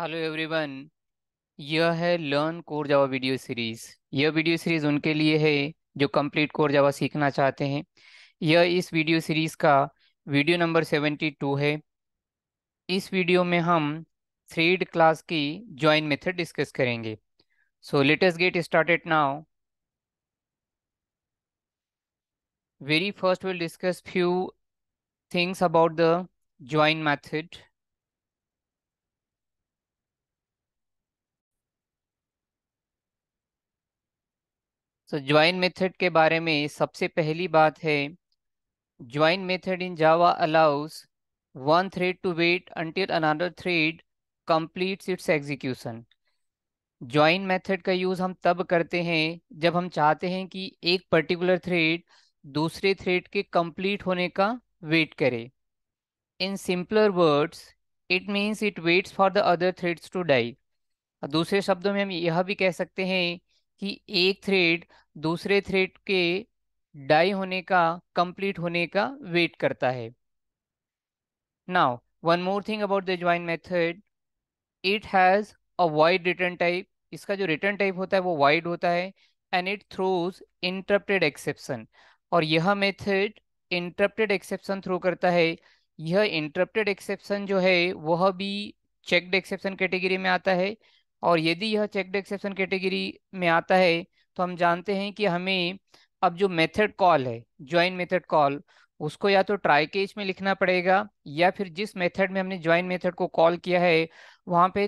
Hello everyone यह है learn core Java video series यह वीडियो सीरीज उनके लिए है जो कंप्लीट कोर जावा सीखना चाहते हैं यह इस वीडियो सीरीज का वीडियो नंबर सेवेंटी टू है इस वीडियो में हम थ्रीड क्लास की ज्वाइन मेथड डिस्कस करेंगे so let's get started now very first will discuss few things about the join method so join method के बारे में सबसे पहली बात है join method in Java allows one thread to wait until another thread completes its execution join method का use हम तब करते हैं जब हम चाहते हैं कि एक पर्टिकुलर थ्रेड दूसरे थ्रेड के कंप्लीट होने का वेट करे in simpler words it means it waits for the other threads to die दूसरे शब्दों में हम यह भी कह सकते हैं कि एक थ्रेड दूसरे थ्रेड के डाई होने का कंप्लीट होने का वेट करता है now one more thing about the join method it has a void return type इसका जो रिटर्न टाइप होता है वो वाइड होता है and it throws interrupted exception और यह मेथड इंटरप्टेड एक्सेप्शन थ्रो करता है यह इंटरप्टेड एक्सेप्शन जो है वह भी चेकड एक्सेप्शन कैटेगरी में आता है और यदि यह चेकड एक्सेप्शन कैटेगरी में आता है तो हम जानते हैं कि हमें अब जो मेथड कॉल है ज्वाइन मेथड कॉल उसको या तो ट्राई केस में लिखना पड़ेगा या फिर जिस मेथड में हमने ज्वाइन मेथड को कॉल किया है वहां पे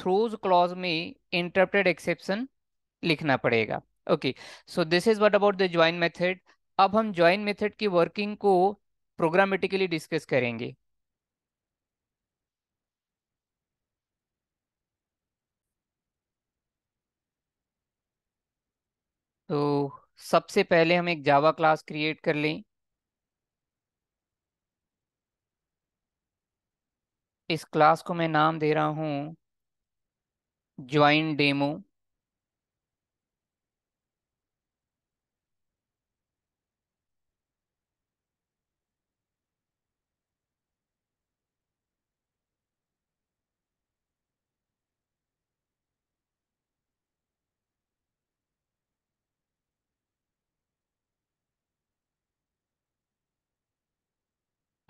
थ्रोज क्लॉज में इंटरप्टेड एक्सेप्शन लिखना पड़ेगा okay so this is what about the join method अब हम ज्वाइन मेथड की वर्किंग को प्रोग्रामेटिकली डिस्कस करेंगे तो सबसे पहले हम एक जावा क्लास क्रिएट कर लें इस क्लास को मैं नाम दे रहा हूँ ज्वाइन डेमो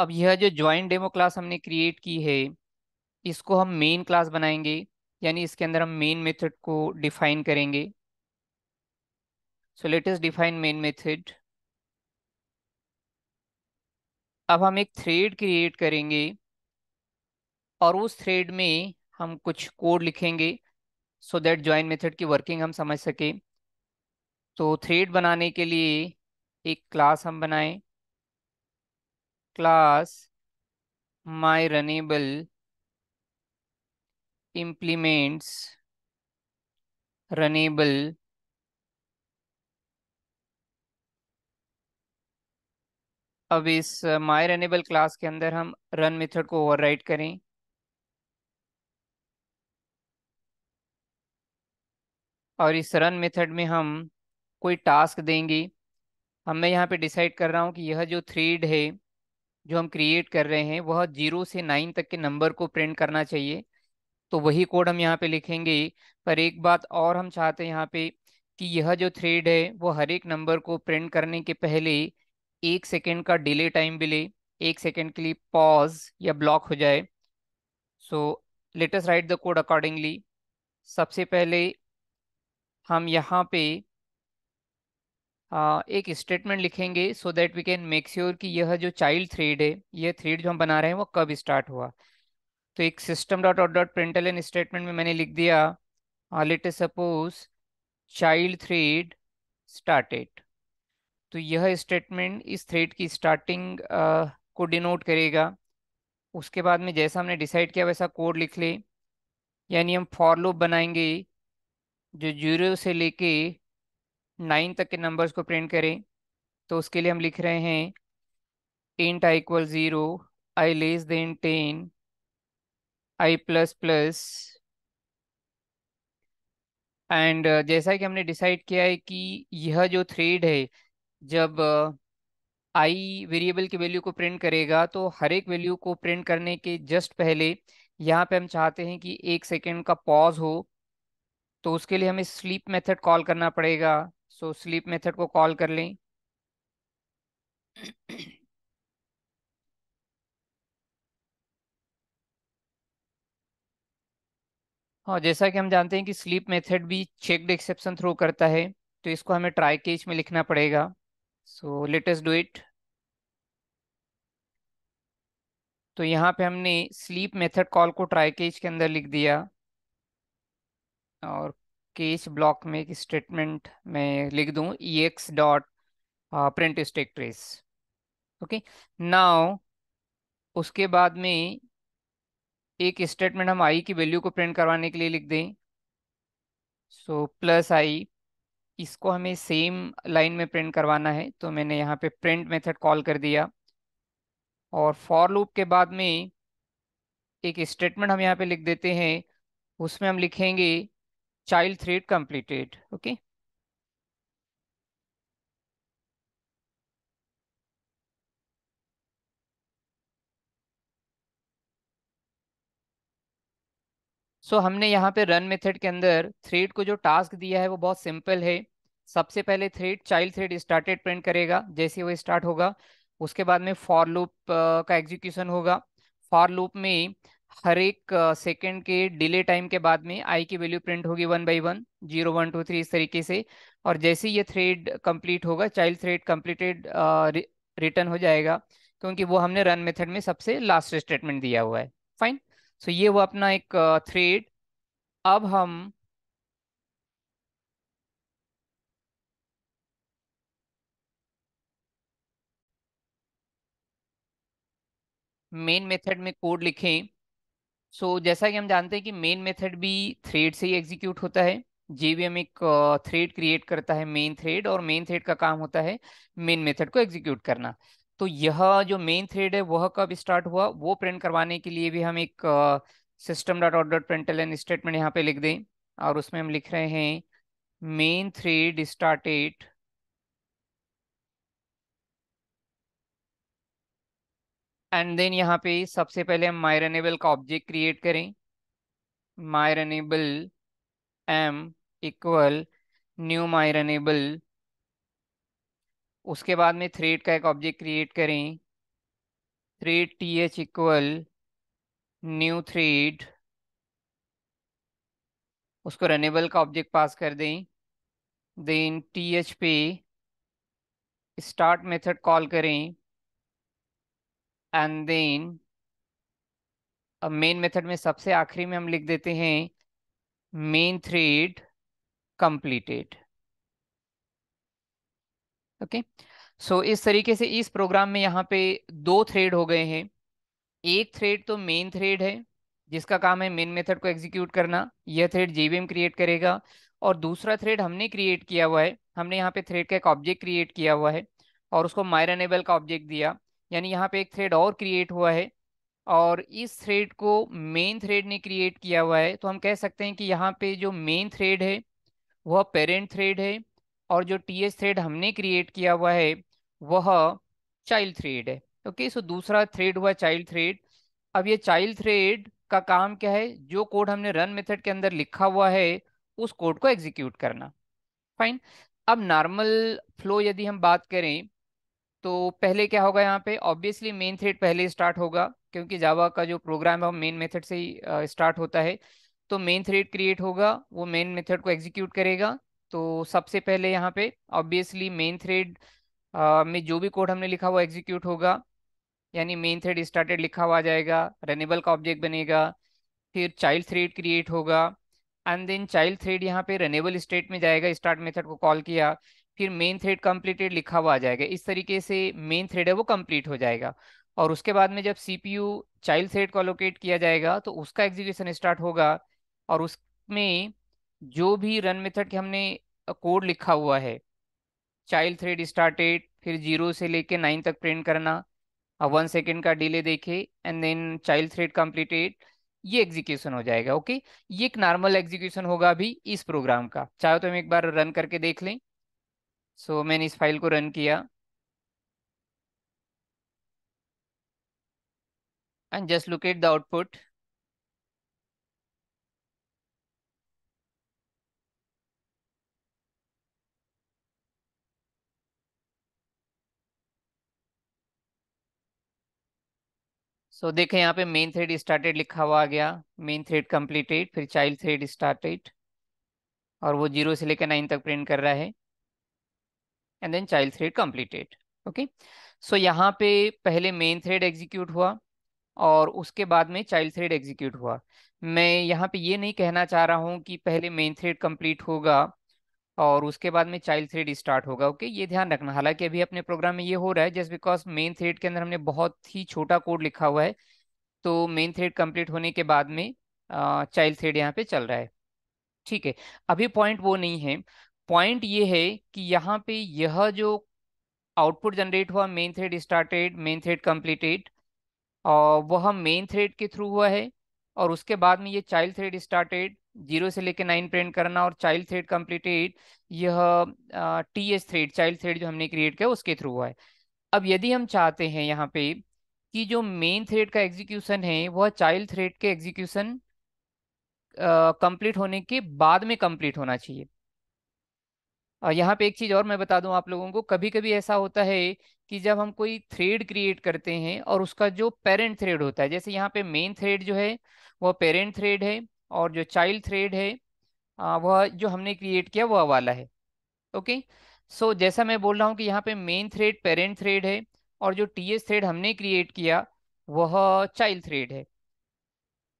अब यह जो ज्वाइन डेमो क्लास हमने क्रिएट की है इसको हम मेन क्लास बनाएंगे यानी इसके अंदर हम मेन मेथड को डिफाइन करेंगे so let's define main method अब हम एक थ्रेड क्रिएट करेंगे और उस थ्रेड में हम कुछ कोड लिखेंगे सो दैट ज्वाइन मेथड की वर्किंग हम समझ सके तो थ्रेड बनाने के लिए एक क्लास हम बनाएं class my runnable implements runnable अब इस माई रनेबल क्लास के अंदर हम रन मेथड को ओवरराइड करें और इस रन मेथड में हम कोई टास्क देंगे हम मैं यहाँ पे डिसाइड कर रहा हूँ कि यह जो थ्रीड है जो हम क्रिएट कर रहे हैं वह जीरो से नाइन तक के नंबर को प्रिंट करना चाहिए तो वही कोड हम यहाँ पे लिखेंगे पर एक बात और हम चाहते हैं यहाँ पे कि यह जो थ्रेड है वो हर एक नंबर को प्रिंट करने के पहले एक सेकेंड का डिले टाइम भी ले एक सेकेंड के लिए पॉज या ब्लॉक हो जाए so let's write the code accordingly सबसे पहले हम यहाँ पे एक स्टेटमेंट लिखेंगे so that we can make sure कि यह जो चाइल्ड थ्रेड है यह थ्रेड जो हम बना रहे हैं वो कब स्टार्ट हुआ तो एक system dot out dot println statement में मैंने लिख दिया let suppose child thread started तो यह स्टेटमेंट इस थ्रेड की स्टार्टिंग को डिनोट करेगा उसके बाद में जैसा हमने डिसाइड किया वैसा कोड लिख ले यानी हम फॉर लूप बनाएंगे जो जीरो से लेके नाइन तक के नंबर्स को प्रिंट करें तो उसके लिए हम लिख रहे हैं int i equal zero i less than ten i plus plus and जैसा कि हमने डिसाइड किया है कि यह जो थ्रेड है जब आई uh, वेरिएबल की वैल्यू को प्रिंट करेगा तो हर एक वैल्यू को प्रिंट करने के जस्ट पहले यहाँ पे हम चाहते हैं कि एक सेकेंड का पॉज हो तो उसके लिए हमें स्लीप मेथड कॉल करना पड़ेगा सो स्लीप मेथड को कॉल कर लें हाँ जैसा कि हम जानते हैं कि स्लीप मेथड भी चेकड एक्सेप्शन थ्रो करता है तो इसको हमें ट्राई केच में लिखना पड़ेगा सो लेटेस्ट डू इट तो यहाँ पे हमने स्लीप मेथड कॉल को ट्राई केज के अंदर लिख दिया और के इस ब्लॉक में एक स्टेटमेंट मैं लिख दूं e x dot print stack trace okay now उसके बाद में एक स्टेटमेंट हम आई की वैल्यू को प्रिंट करवाने के लिए लिख दें सो प्लस आई इसको हमें सेम लाइन में प्रिंट करवाना है तो मैंने यहाँ पे प्रिंट मेथड कॉल कर दिया और फॉर लूप के बाद में एक स्टेटमेंट हम यहाँ पे लिख देते हैं उसमें हम लिखेंगे child thread completed. Okay. सो so, हमने यहाँ पे रन मेथड के अंदर थ्रेड को जो टास्क दिया है वो बहुत सिंपल है सबसे पहले thread child thread started print करेगा जैसे वो स्टार्ट होगा उसके बाद में फॉर लूप का एग्जीक्यूशन होगा फॉर लूप में हर एक सेकेंड के डिले टाइम के बाद में आई की वैल्यू प्रिंट होगी one by one zero one two three इस तरीके से और जैसे ही ये थ्रेड कंप्लीट होगा चाइल्ड थ्रेड कंप्लीटेड रिटर्न हो जाएगा क्योंकि वो हमने रन मेथड में सबसे लास्ट स्टेटमेंट दिया हुआ है फाइन सो so ये हुआ अपना एक थ्रेड अब हम मेन मेथड में कोड लिखें सो so, जैसा कि हम जानते हैं कि मेन मेथड भी थ्रेड से ही एग्जीक्यूट होता है जेवीएम एक थ्रेड क्रिएट करता है मेन थ्रेड और मेन थ्रेड का काम होता है मेन मेथड को एग्जीक्यूट करना तो यह जो मेन थ्रेड है वह कब स्टार्ट हुआ वो प्रिंट करवाने के लिए भी हम एक सिस्टम डॉट ऑर्डर डॉट प्रिंटल स्टेटमेंट यहाँ पे लिख दें और उसमें हम लिख रहे हैं main thread started and then यहाँ पे सबसे पहले हम माई रनेबल का ऑब्जेक्ट क्रिएट करें my runnable m equal new my runnable उसके बाद में थ्रेड का एक ऑब्जेक्ट क्रिएट करें thread t h equal new thread उसको रनेबल का ऑब्जेक्ट पास कर दें देन टी एच पे स्टार्ट मेथड कॉल करें एंड देन मेन मेथड में सबसे आखिरी में हम लिख देते हैं main thread completed okay so इस तरीके से इस प्रोग्राम में यहाँ पे दो थ्रेड हो गए हैं एक थ्रेड तो मेन थ्रेड है जिसका काम है मेन मेथड को एग्जीक्यूट करना यह थ्रेड जेवीएम क्रिएट करेगा और दूसरा थ्रेड हमने क्रिएट किया हुआ है हमने यहाँ पे थ्रेड का एक ऑब्जेक्ट क्रिएट किया हुआ है और उसको मायर एनेबल का ऑब्जेक्ट दिया यानी यहाँ पे एक थ्रेड और क्रिएट हुआ है और इस थ्रेड को मेन थ्रेड ने क्रिएट किया हुआ है तो हम कह सकते हैं कि यहाँ पे जो मेन थ्रेड है वह पेरेंट थ्रेड है और जो टी एच थ्रेड हमने क्रिएट किया हुआ है वह चाइल्ड थ्रेड है ओके सो दूसरा थ्रेड हुआ चाइल्ड थ्रेड अब ये चाइल्ड थ्रेड का काम क्या है जो कोड हमने रन मेथड के अंदर लिखा हुआ है उस कोड को एग्जीक्यूट करना फाइन अब नॉर्मल फ्लो यदि हम बात करें तो पहले क्या होगा यहाँ पे ऑब्वियसली मेन थ्रेड पहले स्टार्ट होगा क्योंकि जावा का जो प्रोग्राम है वो मेन मेथड से ही स्टार्ट होता है तो मेन थ्रेड क्रिएट होगा वो मेन मेथड को एग्जीक्यूट करेगा तो सबसे पहले यहाँ पे ऑब्वियसली मेन थ्रेड में जो भी कोड हमने लिखा वो एग्जीक्यूट होगा यानी मेन थ्रेड स्टार्टेड लिखा हुआ जाएगा रनेबल का ऑब्जेक्ट बनेगा फिर चाइल्ड थ्रेड क्रिएट होगा एंड देन चाइल्ड थ्रेड यहाँ पे रनेबल स्टेट में जाएगा स्टार्ट मेथड को कॉल किया फिर मेन थ्रेड कंप्लीटेड लिखा हुआ आ जाएगा इस तरीके से मेन थ्रेड है वो कंप्लीट हो जाएगा और उसके बाद में जब सीपीयू चाइल्ड थ्रेड को अलोकेट किया जाएगा तो उसका एग्जीक्यूशन स्टार्ट होगा और उसमें जो भी रन मेथड के हमने कोड लिखा हुआ है चाइल्ड थ्रेड स्टार्टेड फिर जीरो से लेके नाइन तक प्रिंट करना और वन सेकेंड का डिले देखे and then child thread completed ये एग्जीक्यूशन हो जाएगा ओके ये एक नॉर्मल एग्जीक्यूशन होगा अभी इस प्रोग्राम का चाहे तो हम एक बार रन करके देख लें सो so, मैंने इस फाइल को रन किया and just look at the output so so, देखें यहाँ पे मेन थ्रेड स्टार्टेड लिखा हुआ आ गया मेन थ्रेड कंप्लीटेड फिर चाइल्ड थ्रेड स्टार्टेड और वो जीरो से लेकर नाइन तक प्रिंट कर रहा है and then child thread completed okay so यहाँ पे पहले मेन थ्रेड एग्जीक्यूट हुआ और उसके बाद में चाइल्ड थ्रेड एग्जीक्यूट हुआ मैं यहाँ पे ये नहीं कहना चाह रहा हूँ कि पहले मेन थ्रेड कंप्लीट होगा और उसके बाद में चाइल्ड थ्रेड स्टार्ट होगा ओके ये ध्यान रखना हालांकि अभी अपने प्रोग्राम में ये हो रहा है जस्ट बिकॉज मेन थ्रेड के अंदर हमने बहुत ही छोटा कोड लिखा हुआ है तो मेन थ्रेड कंप्लीट होने के बाद में चाइल्ड थ्रेड यहाँ पे चल रहा है ठीक है अभी पॉइंट वो नहीं है पॉइंट ये है कि यहाँ पे यह जो आउटपुट जनरेट हुआ main thread started main thread completed और वह मेन थ्रेड के थ्रू हुआ है और उसके बाद में ये चाइल्ड थ्रेड स्टार्टेड जीरो से लेकर नाइन प्रिंट करना और चाइल्ड थ्रेड कंप्लीटेड यह t s thread child thread जो हमने क्रिएट किया उसके थ्रू हुआ है अब यदि हम चाहते हैं यहाँ पे कि जो मेन थ्रेड का एग्जीक्यूशन है वह चाइल्ड थ्रेड के एग्जीक्यूशन कंप्लीट होने के बाद में कंप्लीट होना चाहिए और यहाँ पे एक चीज और मैं बता दूं आप लोगों को कभी कभी ऐसा होता है कि जब हम कोई थ्रेड क्रिएट करते हैं और उसका जो पेरेंट थ्रेड होता है जैसे यहाँ पे मेन थ्रेड जो है वह पेरेंट थ्रेड है और जो चाइल्ड थ्रेड है वह जो हमने क्रिएट किया वह वाला है ओके सो so, जैसा मैं बोल रहा हूँ कि यहाँ पे मेन थ्रेड पेरेंट थ्रेड है और जो टी थ्रेड हमने क्रिएट किया वह चाइल्ड थ्रेड है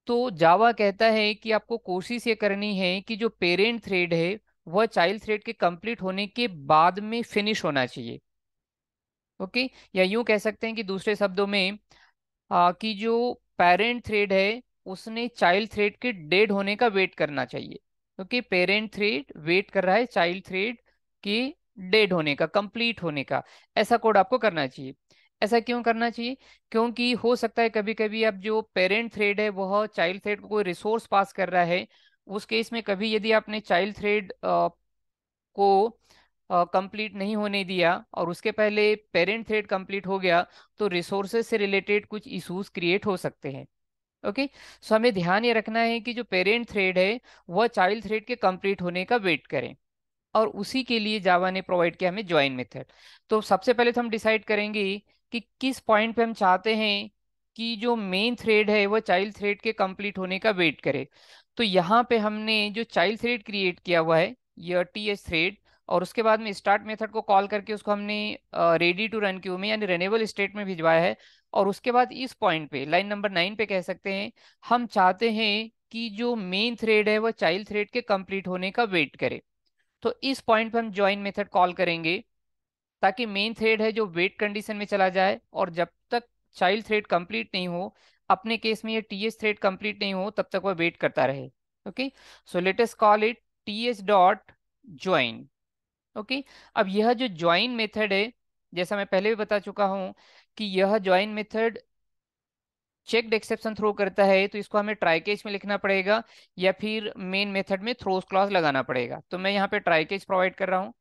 तो जावा कहता है कि आपको कोशिश ये करनी है कि जो पेरेंट थ्रेड है वह चाइल्ड थ्रेड के कंप्लीट होने के बाद में फिनिश होना चाहिए ओके या यूं कह सकते हैं कि दूसरे शब्दों में आ, कि जो पेरेंट थ्रेड है उसने चाइल्ड थ्रेड के डेड होने का वेट करना चाहिए ओके पेरेंट थ्रेड वेट कर रहा है चाइल्ड थ्रेड के डेड होने का कंप्लीट होने का ऐसा कोड आपको करना चाहिए ऐसा क्यों करना चाहिए क्योंकि हो सकता है कभी कभी अब जो पेरेंट थ्रेड है वह चाइल्ड थ्रेड को कोई रिसोर्स पास कर रहा है उस केस में कभी यदि आपने चाइल्ड थ्रेड को कंप्लीट नहीं होने दिया और उसके पहले पेरेंट थ्रेड कंप्लीट हो गया तो रिसोर्सेज से रिलेटेड कुछ इश्यूज क्रिएट हो सकते हैं ओके okay? सो so, हमें ध्यान ये रखना है कि जो पेरेंट थ्रेड है वह चाइल्ड थ्रेड के कंप्लीट होने का वेट करें और उसी के लिए जावा ने प्रोवाइड किया हमें ज्वाइन मेथड तो सबसे पहले तो हम डिसाइड करेंगे कि किस पॉइंट पे हम चाहते हैं की जो मेन थ्रेड है वह चाइल्ड थ्रेड के कंप्लीट होने का वेट करे तो यहाँ पे हमने जो चाइल्ड थ्रेड क्रिएट किया हुआ है यह टी एच थ्रेड और उसके बाद में स्टार्ट मेथड को कॉल करके उसको हमने रेडी टू रन क्यू में यानी रेनेबल स्टेट में भिजवाया है और उसके बाद इस पॉइंट पे लाइन नंबर नाइन पे कह सकते हैं हम चाहते हैं कि जो मेन थ्रेड है वह चाइल्ड थ्रेड के कंप्लीट होने का वेट करे तो इस पॉइंट पे हम ज्वाइन मेथड कॉल करेंगे ताकि मेन थ्रेड है जो वेट कंडीशन में चला जाए और जब तक चाइल्ड थ्रेड कंप्लीट नहीं हो अपने केस में ये टी थ्रेड कंप्लीट नहीं हो तब तक वह वेट करता रहे okay so let's call it TS dot join okay अब यह जो ज्वाइन मेथड है जैसा मैं पहले भी बता चुका हूं कि यह join method checked exception throw करता है तो इसको हमें ट्राइकेज में लिखना पड़ेगा या फिर मेन मेथड में थ्रोस क्लॉज लगाना पड़ेगा तो मैं यहाँ पे ट्राइकेज प्रोवाइड कर रहा हूँ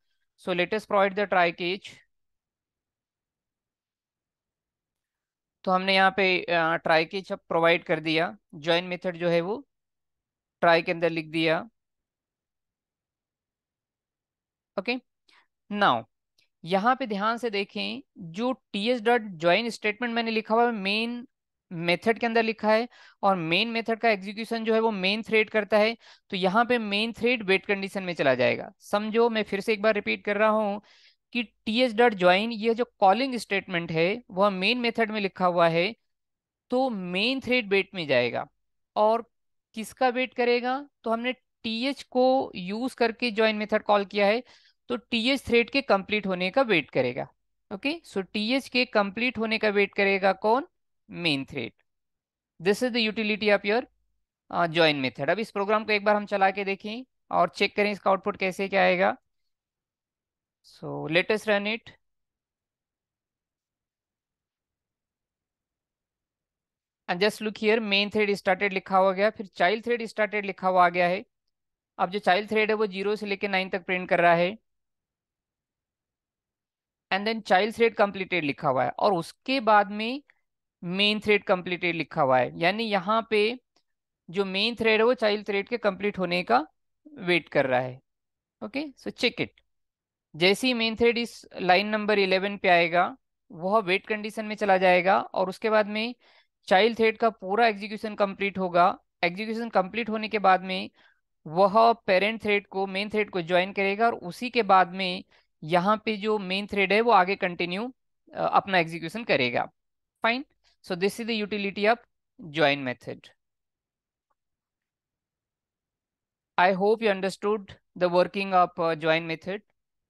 so let's provide the try catch तो हमने यहाँ पे ट्राई की सब प्रोवाइड कर दिया ज्वाइन मेथड जो है वो ट्राई के अंदर लिख दिया ओके नाउ यहाँ पे ध्यान से देखें जो t s dot join statement मैंने लिखा हुआ है मेन मेथड के अंदर लिखा है और मेन मेथड का एग्जीक्यूशन जो है वो मेन थ्रेड करता है तो यहाँ पे मेन थ्रेड वेट कंडीशन में चला जाएगा समझो मैं फिर से एक बार रिपीट कर रहा हूँ कि टी एच डॉट ज्वाइन ये जो कॉलिंग स्टेटमेंट है वह मेन मेथड में लिखा हुआ है तो मेन थ्रेड वेट में जाएगा और किसका वेट करेगा तो हमने टी एच को यूज करके ज्वाइन मेथड कॉल किया है तो टी एच थ्रेड के कंप्लीट होने का वेट करेगा ओके सो टी एच के कंप्लीट होने का वेट करेगा कौन main thread this is the utility of your join method अब इस प्रोग्राम को एक बार हम चला के देखें और चेक करें इसका आउटपुट कैसे क्या आएगा So let us run it. And just look here main thread started लिखा हुआ गया फिर चाइल्ड थ्रेड स्टार्टेड लिखा हुआ आ गया है अब जो चाइल्ड थ्रेड है वो जीरो से लेकर नाइन तक प्रिंट कर रहा है and then child thread completed लिखा हुआ है और उसके बाद में मेन थ्रेड कंप्लीटेड लिखा हुआ है यानी यहाँ पे जो मेन थ्रेड है वो चाइल्ड थ्रेड के कंप्लीट होने का वेट कर रहा है ओके सो चेक इट जैसे ही मेन थ्रेड इस लाइन नंबर इलेवन पे आएगा वह वेट कंडीशन में चला जाएगा और उसके बाद में चाइल्ड थ्रेड का पूरा एग्जीक्यूशन कंप्लीट होगा एग्जीक्यूशन कंप्लीट होने के बाद में वह पेरेंट थ्रेड को मेन थ्रेड को ज्वाइन करेगा और उसी के बाद में यहाँ पे जो मेन थ्रेड है वो आगे कंटिन्यू अपना एग्जीक्यूशन करेगा fine so this is the utility of join method I hope you understood the working of join method